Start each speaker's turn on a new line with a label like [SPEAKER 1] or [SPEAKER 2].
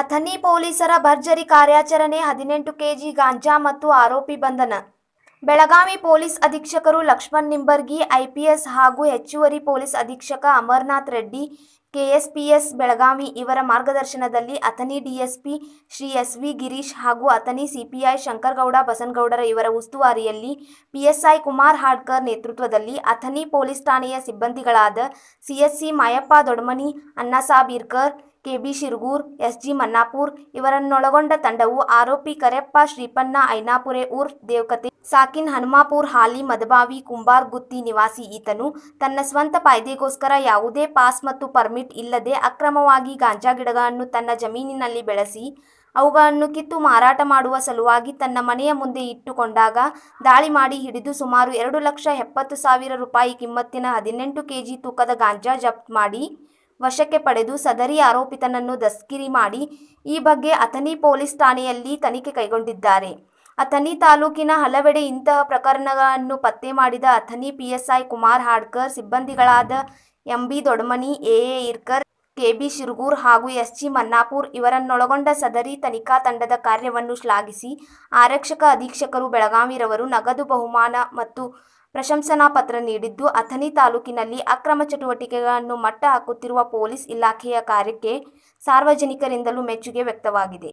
[SPEAKER 1] ಅಥಣಿ ಪೊಲೀಸರ ಭರ್ಜರಿ ಕಾರ್ಯಾಚರಣೆ ಹದಿನೆಂಟು ಕೆಜಿ ಗಾಂಜಾ ಮತ್ತು ಆರೋಪಿ ಬಂಧನ ಬೆಳಗಾವಿ ಪೊಲೀಸ್ ಅಧೀಕ್ಷಕರು ಲಕ್ಷ್ಮಣ್ ನಿಂಬರ್ಗಿ ಐಪಿಎಸ್ ಹಾಗೂ ಹೆಚ್ಚುವರಿ ಪೊಲೀಸ್ ಅಧೀಕ್ಷಕ ಅಮರನಾಥ್ ರೆಡ್ಡಿ ಕೆಎಸ್ಪಿಎಸ್ ಬೆಳಗಾವಿ ಇವರ ಮಾರ್ಗದರ್ಶನದಲ್ಲಿ Athani DSP Shri S V Girish ಹಾಗೂ ಅಥಣಿ ಸಿಪಿಐ ಶಂಕರಗೌಡ ಬಸನ್ಗೌಡರ ಇವರ ಉಸ್ತುವಾರಿಯಲ್ಲಿ ಪಿಎಸ್ಐ ಕುಮಾರ್ ಹಾಡ್ಕರ್ ನೇತೃತ್ವದಲ್ಲಿ ಅಥಣಿ ಪೊಲೀಸ್ ಠಾಣೆಯ ಸಿಬ್ಬಂದಿಗಳಾದ CSC Mayappa Dodamani Sabirkar KB Shiragur SG Mannapur ಇವರನ್ನೊಳಗೊಂಡ ತಂಡವು ಆರೋಪಿ ಕರೆಪ್ಪ ಶ್ರೀಪಣ್ಣ ಐನಾಪುರೆ ಊರ್ ದೇವಕತೆ ಸಾಕಿನ್ ಹನುಮಾಪುರ್ ಹಾಲಿ ಮದಬಾವಿ ಕುಂಬಾರ್ ಗುತ್ತಿ ನಿವಾಸಿ ಈತನು ತನ್ನ ಸ್ವಂತ ಪಾಯ್ದೆಗೋಸ್ಕರ ಯಾವುದೇ ಪಾಸ್ ಮತ್ತು ಪರ್ಮಿಟ್ ಇಲ್ಲದೆ ಅಕ್ರಮವಾಗಿ ಗಾಂಜಾ ಗಿಡಗಳನ್ನು ತನ್ನ ಜಮೀನಿನಲ್ಲಿ ಬೆಳೆಸಿ ಅವುಗಳನ್ನು ಕಿತ್ತು ಮಾರಾಟ ಮಾಡುವ ಸಲುವಾಗಿ ತನ್ನ ಮನೆಯ ಮುಂದೆ ಇಟ್ಟುಕೊಂಡಾಗ ದಾಳಿ ಮಾಡಿ ಹಿಡಿದು ಸುಮಾರು ಎರಡು ಲಕ್ಷ ಎಪ್ಪತ್ತು ಸಾವಿರ ರೂಪಾಯಿ ಕಿಮ್ಮತ್ತಿನ ಹದಿನೆಂಟು ಕೆಜಿ ತೂಕದ ಗಾಂಜಾ ಜಪ್ತ್ ಮಾಡಿ ವಶಕ್ಕೆ ಪಡೆದು ಸದರಿ ಆರೋಪಿತನನ್ನು ದಸ್ಕಿರಿ ಮಾಡಿ ಈ ಬಗ್ಗೆ ಅಥಣಿ ಪೊಲೀಸ್ ಠಾಣೆಯಲ್ಲಿ ತನಿಖೆ ಕೈಗೊಂಡಿದ್ದಾರೆ ಅಥಣಿ ತಾಲೂಕಿನ ಹಲವೆಡೆ ಇಂತಹ ಪ್ರಕರಣಗಳನ್ನು ಪತ್ತೆ ಮಾಡಿದ ಅಥಣಿ ಪಿಎಸ್ಐ ಕುಮಾರ್ ಹಾಡ್ಕರ್ ಸಿಬ್ಬಂದಿಗಳಾದ MB Dodmani AA Irkar KB Shiragur ಹಾಗೂ ಎಸ್ಜಿ ಮನ್ನಾಪುರ್ ಇವರನ್ನೊಳಗೊಂಡ ಸದರಿ ತನಿಖಾ ತಂಡದ ಕಾರ್ಯವನ್ನು ಶ್ಲಾಘಿಸಿ ಆರಕ್ಷಕ ಅಧೀಕ್ಷಕರು ಬೆಳಗಾವಿರವರು ನಗದು ಬಹುಮಾನ ಮತ್ತು ಪ್ರಶಂಸನಾ ಪತ್ರ ನೀಡಿದ್ದು ಅಥಣಿ ತಾಲೂಕಿನಲ್ಲಿ ಅಕ್ರಮ ಚಟುವಟಿಕೆಗಳನ್ನು ಮಟ್ಟ ಹಾಕುತ್ತಿರುವ ಪೊಲೀಸ್ ಇಲಾಖೆಯ ಕಾರ್ಯಕ್ಕೆ ಸಾರ್ವಜನಿಕರಿಂದಲೂ ಮೆಚ್ಚುಗೆ ವ್ಯಕ್ತವಾಗಿದೆ